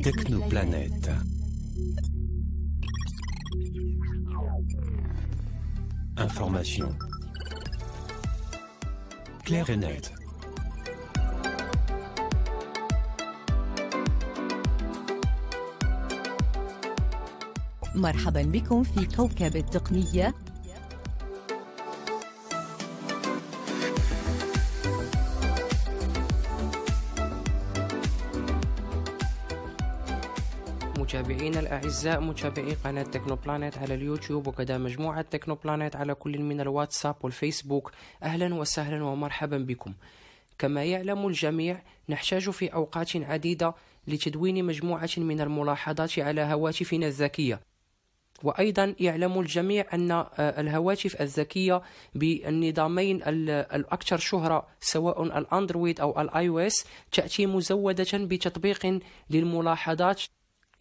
Technoplanète. Information. Claire et net. مرحبا بكم في كوكب التقنيه متابعينا الأعزاء متابعي قناة تكنو بلانيت على اليوتيوب وكذا مجموعة تكنو بلانيت على كل من الواتساب والفيسبوك أهلا وسهلا ومرحبا بكم كما يعلم الجميع نحتاج في أوقات عديدة لتدوين مجموعة من الملاحظات على هواتفنا الذكية وأيضا يعلم الجميع أن آه، الهواتف الذكية بالنظامين الأكثر شهرة سواء الأندرويد أو الآي أو إس تأتي مزودة بتطبيق للملاحظات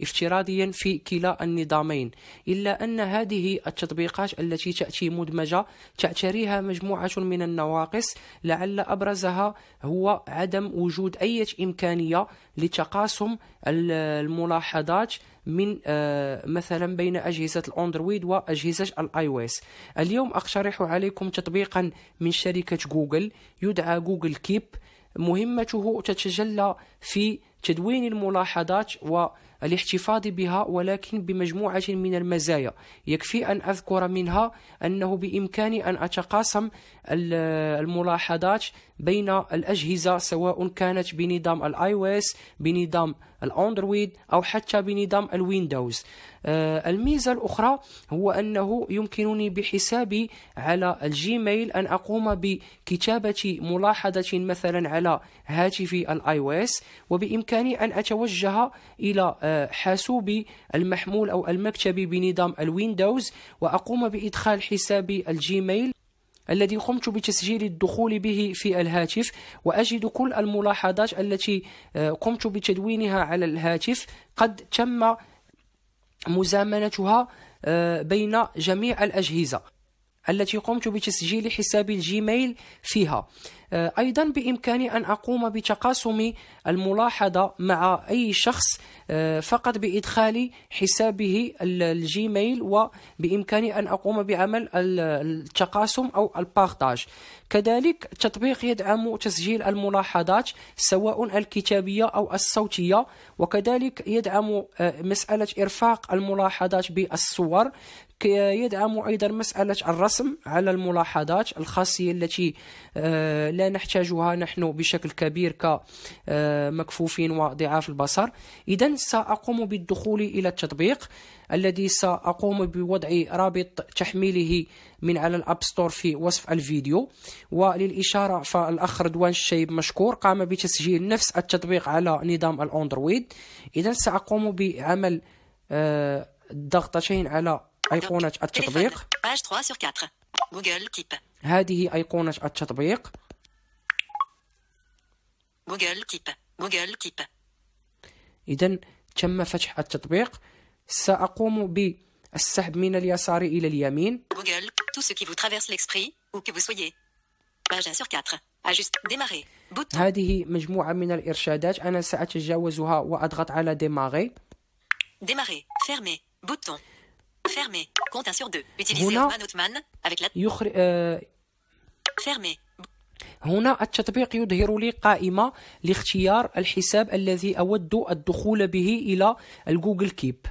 افتراضيا في كلا النظامين إلا أن هذه التطبيقات التي تأتي مدمجة تعتريها مجموعة من النواقص لعل أبرزها هو عدم وجود أي إمكانية لتقاسم الملاحظات من آه، مثلا بين أجهزة الأندرويد وأجهزة الآي او اس اليوم أقترح عليكم تطبيقا من شركة جوجل يدعى جوجل كيب مهمته تتجلى في تدوين الملاحظات و الاحتفاظ بها ولكن بمجموعة من المزايا يكفي أن أذكر منها أنه بإمكاني أن أتقاسم الملاحظات بين الأجهزة سواء كانت بنظام الاي او اس بنظام الأندرويد أو حتى بنظام الويندوز آه، الميزة الأخرى هو أنه يمكنني بحسابي على الجيميل أن أقوم بكتابة ملاحظة مثلا على هاتفي الاي او اس وبإمكاني أن أتوجه إلى آه، حاسوبي المحمول أو المكتبي بنظام الويندوز وأقوم بإدخال حسابي الجيميل الذي قمت بتسجيل الدخول به في الهاتف وأجد كل الملاحظات التي آه، قمت بتدوينها على الهاتف قد تم مزامنتها آه، بين جميع الأجهزة التي قمت بتسجيل حساب الجيميل فيها آه، أيضا بإمكاني أن أقوم بتقاسم الملاحظة مع أي شخص آه، فقط بإدخال حسابه الجيميل وبإمكاني أن أقوم بعمل التقاسم أو البارتاج كذلك التطبيق يدعم تسجيل الملاحظات سواء الكتابية أو الصوتية وكذلك يدعم آه، مسألة إرفاق الملاحظات بالصور يدعم أيضا مسألة الرسم على الملاحظات الخاصية التي آه، لا نحتاجها نحن بشكل كبير كمكفوفين آه، وضعاف البصر إذا سأقوم بالدخول إلى التطبيق الذي سأقوم بوضع رابط تحميله من على الأب ستور في وصف الفيديو وللإشارة فالأخ رضوان الشيب مشكور قام بتسجيل نفس التطبيق على نظام الأندرويد إذا سأقوم بعمل آه، ضغطتين على أيقونة التطبيق هذه أيقونة التطبيق جوجل كيب جوجل كيب إذا تم فتح التطبيق سأقوم بالسحب من اليسار إلى اليمين جوجل tout ce qui vous traverse l'esprit ou que vous soyez page 1 sur 4 هذه مجموعة من الإرشادات أنا سأتجاوزها وأضغط على ديماغي ديماغي fermer بوتون Fermé. Compte 1 sur 2. Utilisez هنا Hotman avec la يخر... euh... آه، Fermé. هنا التطبيق يظهر لي قائمة لاختيار الحساب الذي أود الدخول به إلى الجوجل كيب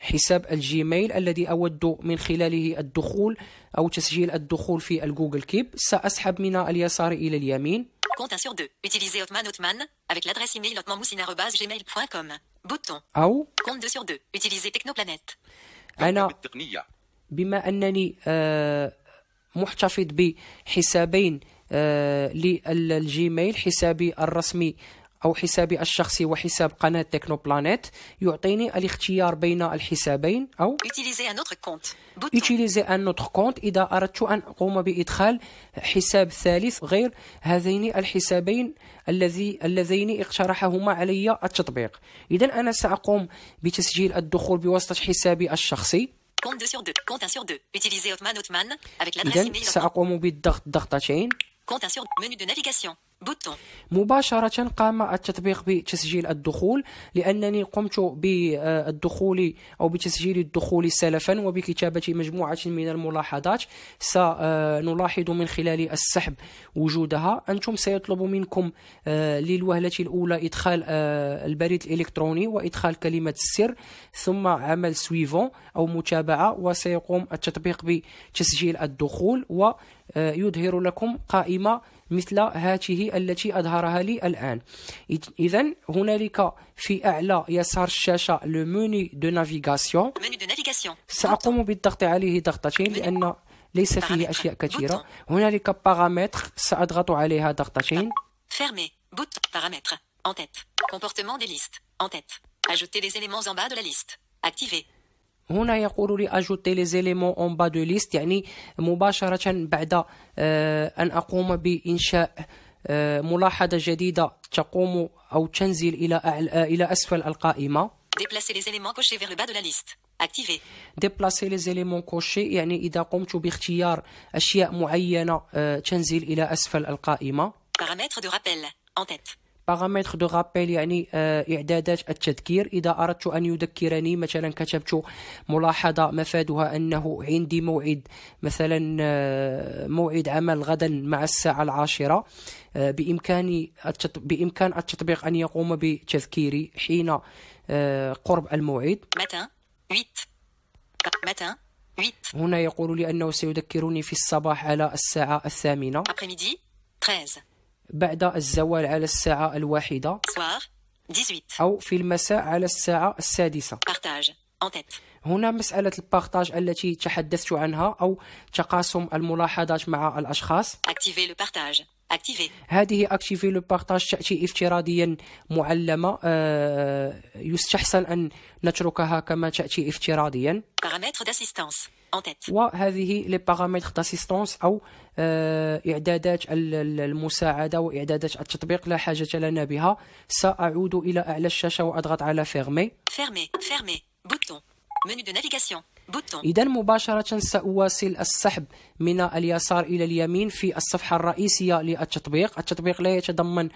حساب الجيميل الذي أود من خلاله الدخول أو تسجيل الدخول في الجوجل كيب سأسحب من اليسار إلى اليمين أو أنا بالتقنية بما أنني آه، محتفظ بحسابين آه، للجيميل حسابي الرسمي أو حسابي الشخصي وحساب قناة تكنو بلانيت يعطيني الاختيار بين الحسابين أو utiliser un autre compte إذا أردت أن أقوم بإدخال حساب ثالث غير هذين الحسابين الذي اللذين اقترحهما علي التطبيق إذا أنا سأقوم بتسجيل الدخول بواسطة حسابي الشخصي إذا سأقوم بالضغط ضغطتين compte sur menu de navigation مباشرة قام التطبيق بتسجيل الدخول لأنني قمت بالدخول أو بتسجيل الدخول سلفا وبكتابة مجموعة من الملاحظات سنلاحظ من خلال السحب وجودها أنتم سيطلب منكم آه، للوهلة الأولى إدخال آه، البريد الإلكتروني وإدخال كلمة السر ثم عمل سويفون أو متابعة وسيقوم التطبيق بتسجيل الدخول و آه، يظهر لكم قائمة مثل هاته التي أظهرها لي الآن إذا هنالك في أعلى يسار الشاشة لو دو نافيغاسيون سأقوم بالضغط عليه ضغطتين لأن ليس فيه أشياء كثيرة هنالك بارامتر سأضغط عليها ضغطتين فرمي بوت بارامتر En tête. Comportement des listes. En tête. Ajouter les éléments en bas de la liste. Activer. هنا يقول لي اجوتي لي زيليمون اون با دو ليست يعني مباشره بعد آه، ان اقوم بانشاء آه، ملاحظه جديده تقوم او تنزل الى الى اسفل القائمه ديبلاسي كوشي با دو Activer. Déplacer les éléments كوشي يعني إذا قمت باختيار أشياء معينة آه، تنزل إلى أسفل القائمة. Paramètres de rappel en tête. باغامتر دو رابيل يعني إعدادات التذكير إذا أردت أن يذكرني مثلا كتبت ملاحظة مفادها أنه عندي موعد مثلا موعد عمل غدا مع الساعة العاشرة بإمكاني بإمكان التطبيق أن يقوم بتذكيري حين قرب الموعد متى 8 متى 8 هنا يقول لي أنه سيذكرني في الصباح على الساعة الثامنة 13 بعد الزوال على الساعة الواحدة أو في المساء على الساعة السادسة هنا مسألة البارتاج التي تحدثت عنها أو تقاسم الملاحظات مع الأشخاص هذه اكتيفي لو بارتاج تاتي افتراضيا معلمه آه، يستحسن ان نتركها كما تاتي افتراضيا بارامتر داسيستانس وهذه لي بارامتر داسيستونس او آه، اعدادات المساعده واعدادات التطبيق لا حاجه لنا بها ساعود الى اعلى الشاشه واضغط على فيرمي فيرمي فيرمي بوتون منو دو نافيغاسيون إذا مباشرة سأواصل السحب من اليسار إلى اليمين في الصفحة الرئيسية للتطبيق التطبيق لا يتضمن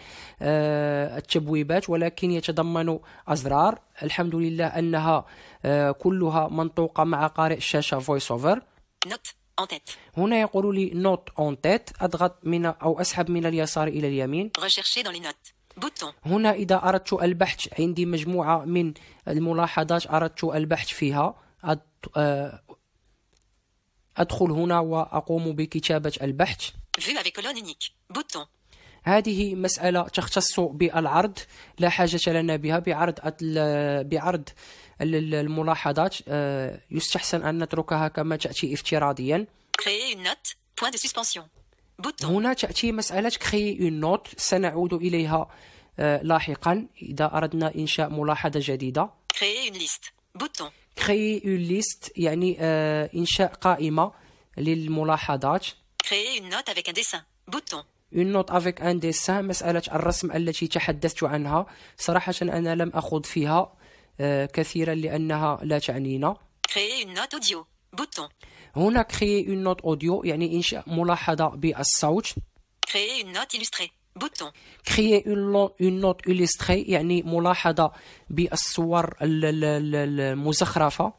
آه، التبويبات ولكن يتضمن أزرار الحمد لله أنها آه، كلها منطوقة مع قارئ الشاشة فويس أوفر هنا يقول لي نوت اون تيت اضغط من او اسحب من اليسار الى اليمين هنا اذا اردت البحث عندي مجموعه من الملاحظات اردت البحث فيها آه، أدخل هنا وأقوم بكتابة البحث هذه مسألة تختص بالعرض لا حاجة لنا بها بعرض بعرض الملاحظات آه، يستحسن أن نتركها كما تأتي افتراضيا هنا تأتي مسألة كخي اون نوت سنعود إليها آه، لاحقا إذا أردنا إنشاء ملاحظة جديدة كري اون ليست يعني آه انشاء قائمه للملاحظات كري اون نوت افيك ان ديسان بوتون اون نوت افيك ان ديسان مساله الرسم التي تحدثت عنها صراحه انا لم اخوض فيها كثيرا لانها لا تعنينا كري اون نوت اوديو بوتون هنا كري اون نوت اوديو يعني انشاء ملاحظه بالصوت كري اون نوت illustrée bouton créer une, une note illustrée يعني ملاحظة بالصور المزخرفة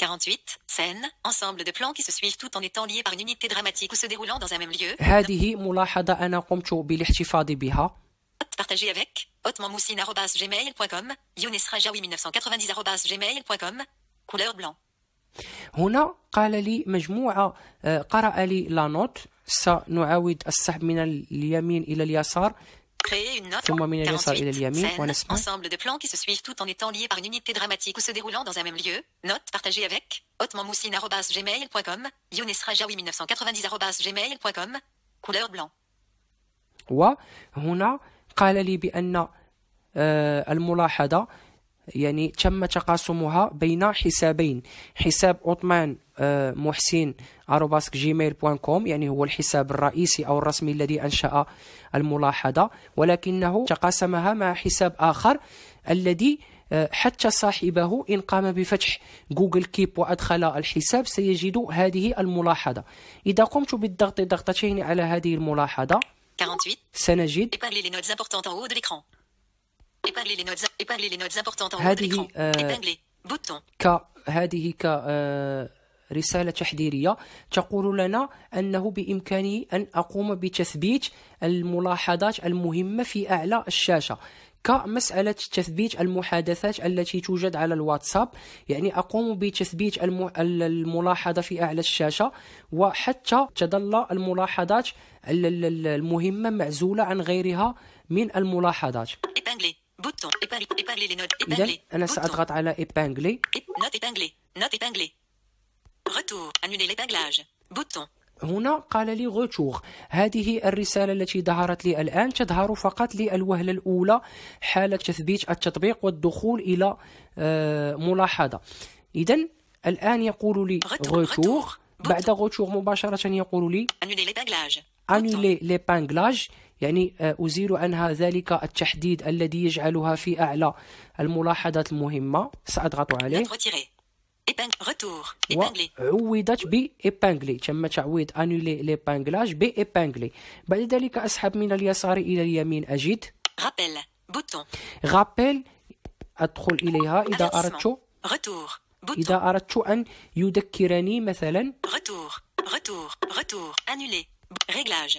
48. Scène, ensemble de plans qui se suivent tout en étant liés par une unité dramatique ou se déroulant dans un même lieu. هذه ملاحظة أنا قمت بالاحتفاظ بها. Partagez avec otmanmoussine.gmail.com Younes Rajawi 1990.gmail.com Couleur blanc. هنا قال لي مجموعة قرأ لي la note سنعاود السحب من اليمين إلى اليسار ثم من اليسار إلى اليمين ونسمع ensemble de plans qui se suivent tout en étant liés par une unité dramatique ou se déroulant dans un même lieu note partagée avec otmanmoussine@gmail.com Younes Rajaoui 1990@gmail.com couleur blanc وهنا قال لي بأن الملاحظة يعني تم تقاسمها بين حسابين حساب عثمان آه، محسن آروباسك جيميل بوان كوم يعني هو الحساب الرئيسي أو الرسمي الذي أنشأ الملاحظة ولكنه تقاسمها مع حساب آخر الذي آه، حتى صاحبه إن قام بفتح جوجل كيب وأدخل الحساب سيجد هذه الملاحظة إذا قمت بالضغط ضغطتين على هذه الملاحظة سنجد هذه آه، ك هذه ك آه، رسالة تحذيرية تقول لنا أنه بإمكاني أن أقوم بتثبيت الملاحظات المهمة في أعلى الشاشة كمسألة تثبيت المحادثات التي توجد على الواتساب يعني أقوم بتثبيت الملاحظة في أعلى الشاشة وحتى تظل الملاحظات المهمة معزولة عن غيرها من الملاحظات بوتون إبارلي لي نوت إذا أنا سأضغط على إبانجلي نوت إبانجلي نوت إبانجلي أنولي بوتون هنا قال لي غوتور هذه الرسالة التي ظهرت لي الآن تظهر فقط للوهلة الأولى حالة تثبيت التطبيق والدخول إلى آه، ملاحظة إذا الآن يقول لي غوتور بعد غوتور مباشرة يقول لي أنولي لي بانجلاج يعني آه، أزيل عنها ذلك التحديد الذي يجعلها في أعلى الملاحظات المهمة سأضغط عليه وعوضت بإبانجلي تم تعويض أنولي لإبانجلاج بإبانجلي بعد ذلك أسحب من اليسار إلى اليمين أجد غابيل بوتون غابيل أدخل إليها إذا أردت إذا أردت أن يذكرني مثلا غتور غتور غتور أنولي ريغلاج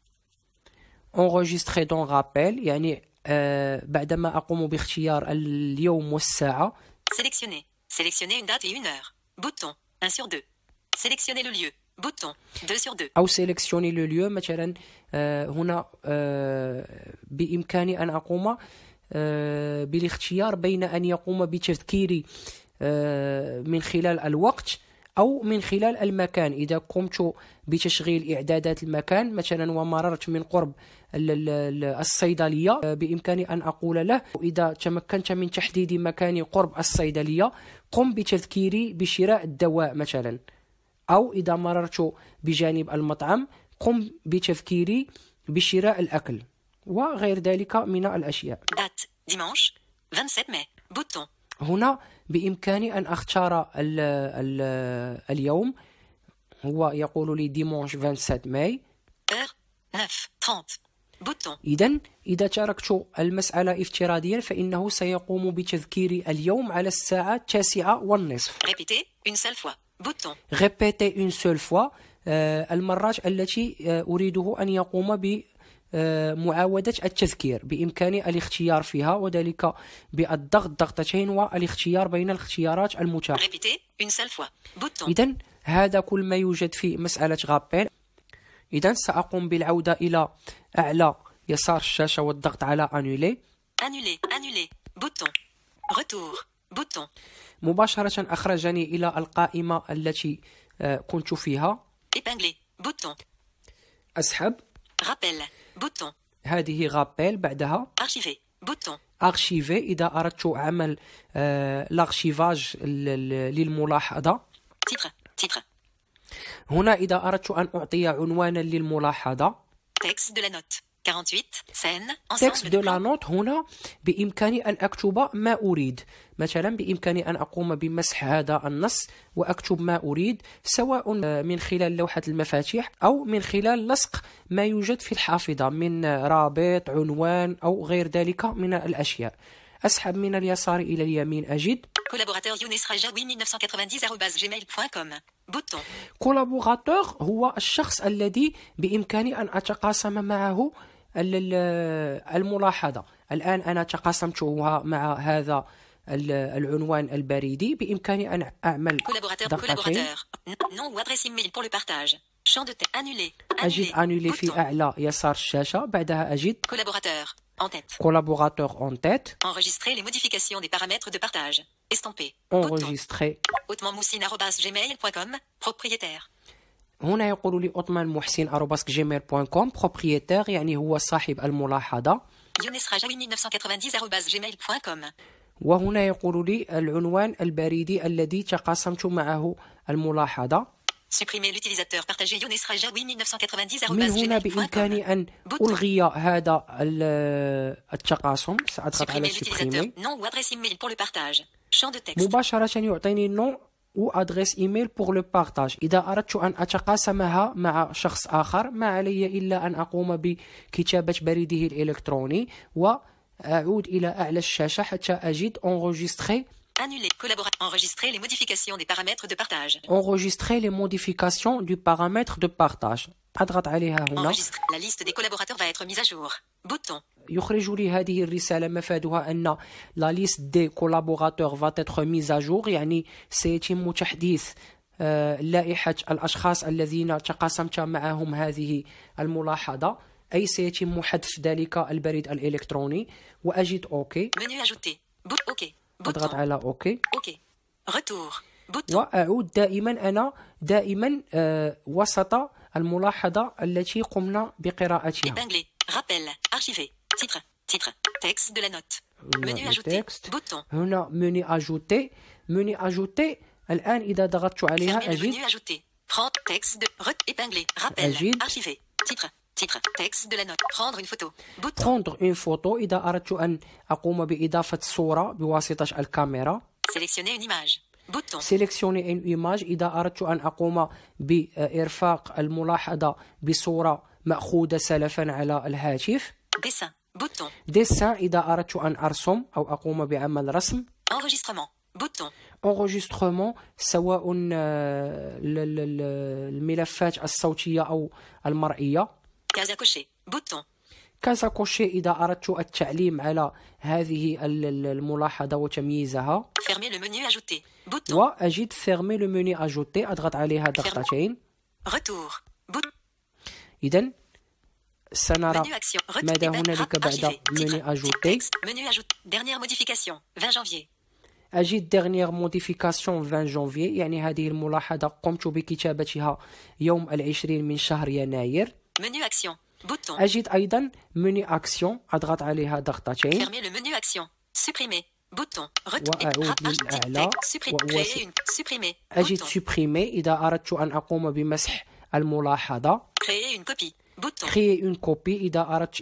اونغوجيستري دون رابيل يعني آه بعدما اقوم باختيار اليوم والساعه سيليكسيوني سيليكسيوني اون دات اي اون اور بوتون 1 سور 2 سيليكسيوني لو ليو بوتون 2 سور 2 او سيليكسيوني لو ليو مثلا آه هنا آه بامكاني ان اقوم آه، بالاختيار بين ان يقوم بتذكيري آه، من خلال الوقت أو من خلال المكان إذا قمت بتشغيل إعدادات المكان مثلا ومررت من قرب الصيدلية آه، بإمكاني أن أقول له إذا تمكنت من تحديد مكان قرب الصيدلية قم بتذكيري بشراء الدواء مثلا أو إذا مررت بجانب المطعم قم بتذكيري بشراء الأكل وغير ذلك من الأشياء. 27 mai. Bouton. هنا بامكاني ان اختار الـ الـ اليوم هو يقول لي ديمونش 27 ماي إذا إذا تركت المسألة افتراضيا فإنه سيقوم بتذكيري اليوم على الساعة التاسعة والنصف. ريبيتي اون سول فوا المرات التي آه، أريده أن يقوم معاودة التذكير بإمكاني الاختيار فيها وذلك بالضغط ضغطتين والاختيار بين الاختيارات المتاحة إذا هذا كل ما يوجد في مسألة غابيل إذا سأقوم بالعودة إلى أعلى يسار الشاشة والضغط على أنولي أنولي أنولي بوتون رتور بوتون مباشرة أخرجني إلى القائمة التي آه، كنت فيها بوتون أسحب غابيل بوتون هذه غابيل بعدها ارشيفي بوتون ارشيفي اذا اردت عمل آه، لارشيفاج للملاحظه تيتر تيتر هنا اذا اردت ان اعطي عنوانا للملاحظه تكست دو لا نوت 48 سين تكست دو لا نوت هنا بامكاني ان اكتب ما اريد مثلا بإمكاني أن أقوم بمسح هذا النص وأكتب ما أريد سواء آه، من خلال لوحة المفاتيح أو من خلال لصق ما يوجد في الحافظة من رابط عنوان أو غير ذلك من الأشياء أسحب من اليسار إلى اليمين أجد كولابوراتور هو الشخص الذي بإمكاني أن أتقاسم معه الملاحظة الآن أنا تقاسمتها مع هذا L'unwan al-Baridi, bi-imkani an-amal. Collaborateur, collaborateur. Nom ou adresse email pour le partage. Chant de tête annulé. Agit annulé fi a la yassar chacha, baida agit. Collaborateur, en tête. Collaborateur, en tête. Enregistrer les modifications des paramètres de partage. Estampé. Enregistrer. Ottman Moussin arrobas gmail.com, propriétaire. Ottman Moussin arrobas gmail.com, propriétaire. Yani huwa sahib al-mulahada. Dionessra jahuit mille neuf cent quatre-vingt-dix gmail.com. وهنا يقول لي العنوان البريدي الذي تقاسمت معه الملاحظة من هنا بإمكاني أن ألغي هذا التقاسم سأضغط على سبريمي مباشرة يعطيني و وادريس ايميل بور لو بارتاج اذا اردت ان اتقاسمها مع شخص اخر ما علي الا ان اقوم بكتابه بريده الالكتروني و أعود إلى أعلى الشاشة حتى أجد enregistrer Annuler. Collaborer. Enregistrer les modifications des paramètres de partage. Enregistrer les modifications du paramètre de partage. أضغط عليها هنا. La liste des collaborateurs va être mise à jour. Bouton. يخرج لي هذه الرسالة مفادها أن لا ليست دي كولابوراتور va être mise à jour يعني سيتم تحديث لائحة الأشخاص الذين تقاسمت معهم هذه الملاحظة. أي سيتم حذف ذلك البريد الإلكتروني وأجد أوكي منهج تي أوكي أضغط على أوكي أوكي غتور وأعود دائما أنا دائما آه، وسط الملاحظة التي قمنا بقراءتها هنا مني أجوتي مني أجوتي الآن إذا ضغطت عليها أجد أجد titre texte de la note prendre une photo Bout prendre une photo اذا اردت ان اقوم باضافه صوره بواسطه الكاميرا sélectionner une image بوتون سيليكسيوني ان ايماج اذا اردت ان اقوم بارفاق الملاحظه بصوره ماخوذه سلفا على الهاتف ديسان بوتون ديسان اذا اردت ان ارسم او اقوم بعمل رسم انريجسترمون بوتون انريجسترمون سواء آه، الملفات الصوتيه او المرئيه كازا كوشي بوتون كازا كوشي إذا أردت التعليم على هذه الملاحظة وتمييزها فيرمي لو منيو أجوتي بوتون وأجد فيرمي لو منيو أجوتي أضغط عليها ضغطتين رتور بوتون إذا سنرى ماذا هنالك بعد مني اجوتي اجد ديرنيير موديفيكاسيون 20 جانفي يعني هذه الملاحظه قمت بكتابتها يوم العشرين من شهر يناير Menu action. Bouton. أجد أيضا مني أكسيون أضغط عليها ضغطتين. Fermer le menu action. Supprimer. Bouton. وأعود للأعلى supprimer. أجد supprimer إذا أردت أن أقوم بمسح الملاحظة. Créer une copie. Créer une copie إذا أردت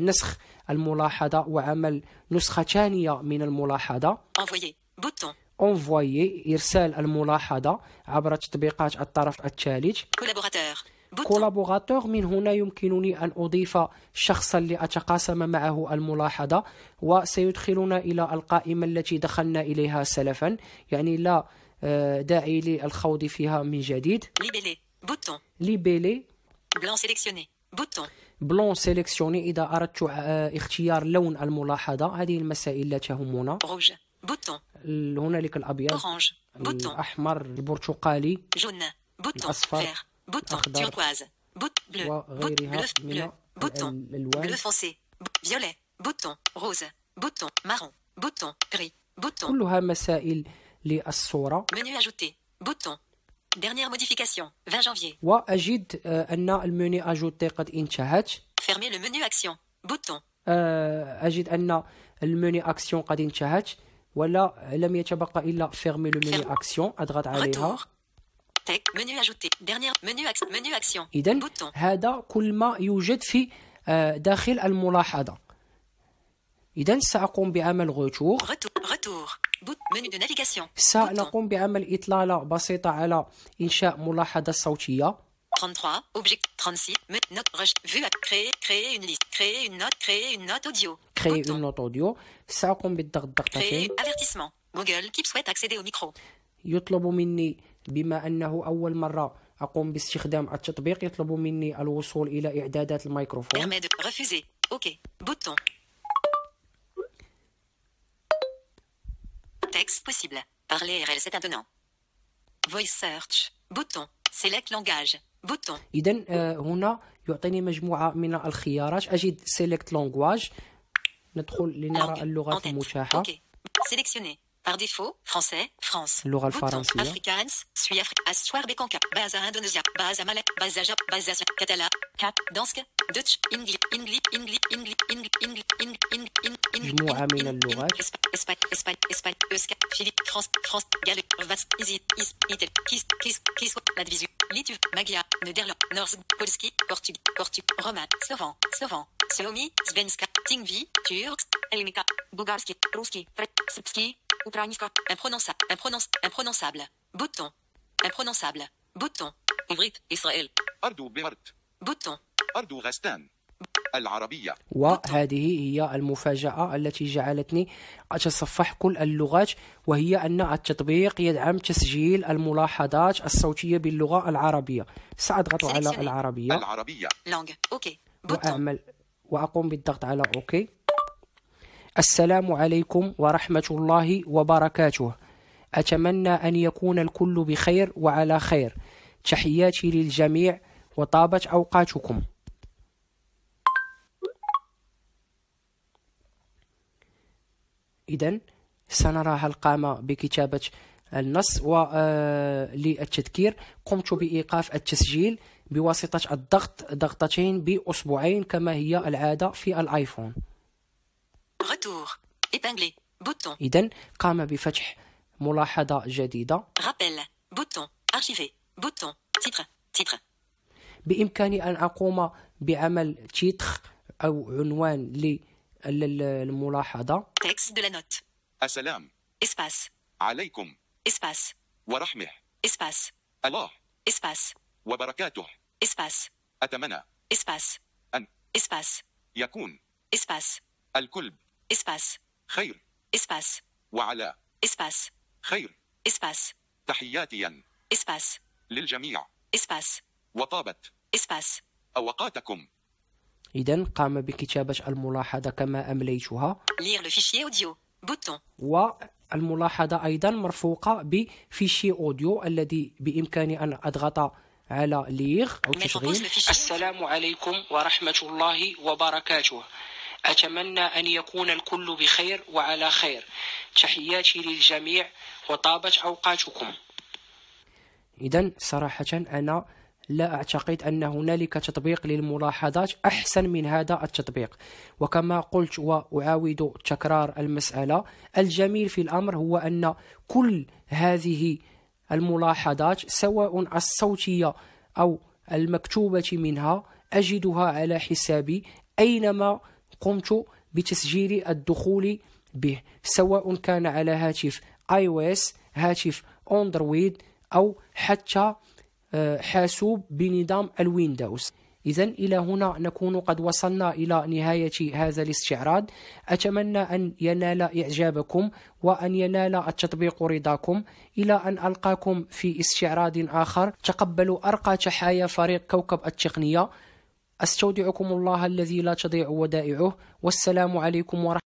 نسخ الملاحظة وعمل نسخة ثانية من الملاحظة. Envoyer. Bouton. Envoyer إرسال الملاحظة عبر تطبيقات الطرف الثالث. Collaborateur. كولابوراتور من هنا يمكنني أن أضيف شخصا لأتقاسم معه الملاحظة وسيدخلنا إلى القائمة التي دخلنا إليها سلفا يعني لا آه، داعي للخوض فيها من جديد ليبيلي بلان سيليكسيوني بوتون بلون سيليكسيوني إذا أردت آه، اختيار لون الملاحظة هذه المسائل لا تهمنا روج بوتون هنالك الأبيض أورانج بوتون الأحمر البرتقالي جون بوتون الأصفر Bouton ah, turquoise. Bout bleu. bleu. Bleu. Bouton. Bleu foncé. Violet. Bouton rose. Bouton marron. Bouton gris. Bouton. مسائل للصورة. Menu ajouté. Bouton. Dernière modification. 20 janvier. وأجد أن المنيو أجوتي قد انتهت. Fermez le menu action. Bouton. أجد أن المنيو أكسيون قد انتهت. ولا لم يتبقى إلا فيرمي لو menu action. أضغط عليها. Retour. Tech. Menu ajouté. Dernière. Menu action. Menu action. إذا هذا كل ما يوجد في داخل الملاحظة. إذا سأقوم بعمل غوتور. غوتور. منيو دو نافيغاسيون. سنقوم بعمل إطلالة بسيطة على إنشاء ملاحظة صوتية. 33, objet 36, note, rush, vue, créer, créer une liste, créer une note, créer une note audio. Créer une note audio. سأقوم بالضغط ضغطتين. Créer avertissement. Google qui souhaite accéder au micro. يطلب مني بما أنه أول مرة أقوم باستخدام التطبيق يطلب مني الوصول إلى إعدادات الميكروفون أوكي بوتون تكست possible. Parler RL, c'est attenant. Voice search. بوتون Select langage. بوتون اذا آه، هنا يعطيني مجموعه من الخيارات اجد select language ندخل لنرى اللغات المتاحه سيليكسيوني Par défaut, français, France. L'oral français. Afrikaans, suis Assoir Bekanka, Baza Indonesia, Baza Malak, Baza Jap, Baza Catala, Kat, Dansk, Dutch, English, English, Ingli, Ingli, Ingli, Ingli, Ingli, Ingli, Ingli, من اللغات. Espagne, Espagne, Espagne, Euska, Philippe, France, France, Vas, Isit, Is, Kis, Kis, Kis, Litu, Magia, Nederland, Norsk, Polski, Portugu, Roman, Slovan, Slovan, Somi, Svenska, Tingvi, Turks, Bulgarski, Ruski, Imprononçable. Imprononçable. Imprononçable. Bouton. Imprononçable. Bouton. عبريت إسرائيل. Ardu بمرت. بوتون. Ardu غستان. العربية وهذه هي المفاجأة التي جعلتني أتصفح كل اللغات وهي أن التطبيق يدعم تسجيل الملاحظات الصوتية باللغة العربية سأضغط على العربية العربية أوكي بوتون. وأعمل وأقوم بالضغط على أوكي السلام عليكم ورحمة الله وبركاته أتمنى أن يكون الكل بخير وعلى خير تحياتي للجميع وطابت أوقاتكم إذا سنرى هل قام بكتابة النص وللتذكير آه، قمت بإيقاف التسجيل بواسطة الضغط ضغطتين بأسبوعين كما هي العادة في الآيفون retour épinglé bouton إذا قام بفتح ملاحظة جديدة rappel bouton archivé bouton titre titre بإمكاني أن أقوم بعمل تيتر أو عنوان للملاحظة texte de la note السلام espace عليكم espace ورحمه espace الله espace وبركاته espace أتمنى espace أن espace يكون espace الكلب اسباس خير اسباس وعلى اسباس خير اسباس تحياتيا اسباس للجميع اسباس وطابت اسباس أوقاتكم إذا قام بكتابة الملاحظة كما أمليتها لو فيشي اوديو بوتون و الملاحظة أيضا مرفوقة بفيشي أوديو الذي بإمكاني أن أضغط على ليغ أو تشغيل السلام عليكم ورحمة الله وبركاته أتمنى أن يكون الكل بخير وعلى خير تحياتي للجميع وطابت أوقاتكم إذا صراحة أنا لا أعتقد أن هنالك تطبيق للملاحظات أحسن من هذا التطبيق وكما قلت وأعاود تكرار المسألة الجميل في الأمر هو أن كل هذه الملاحظات سواء الصوتية أو المكتوبة منها أجدها على حسابي أينما قمت بتسجيل الدخول به سواء كان على هاتف اي او اس هاتف اندرويد او حتى آه، حاسوب بنظام الويندوز إذا إلى هنا نكون قد وصلنا إلى نهاية هذا الاستعراض أتمنى أن ينال إعجابكم وأن ينال التطبيق رضاكم إلى أن ألقاكم في استعراض آخر تقبلوا أرقى تحايا فريق كوكب التقنية أستودعكم الله الذي لا تضيع ودائعه والسلام عليكم ورحمة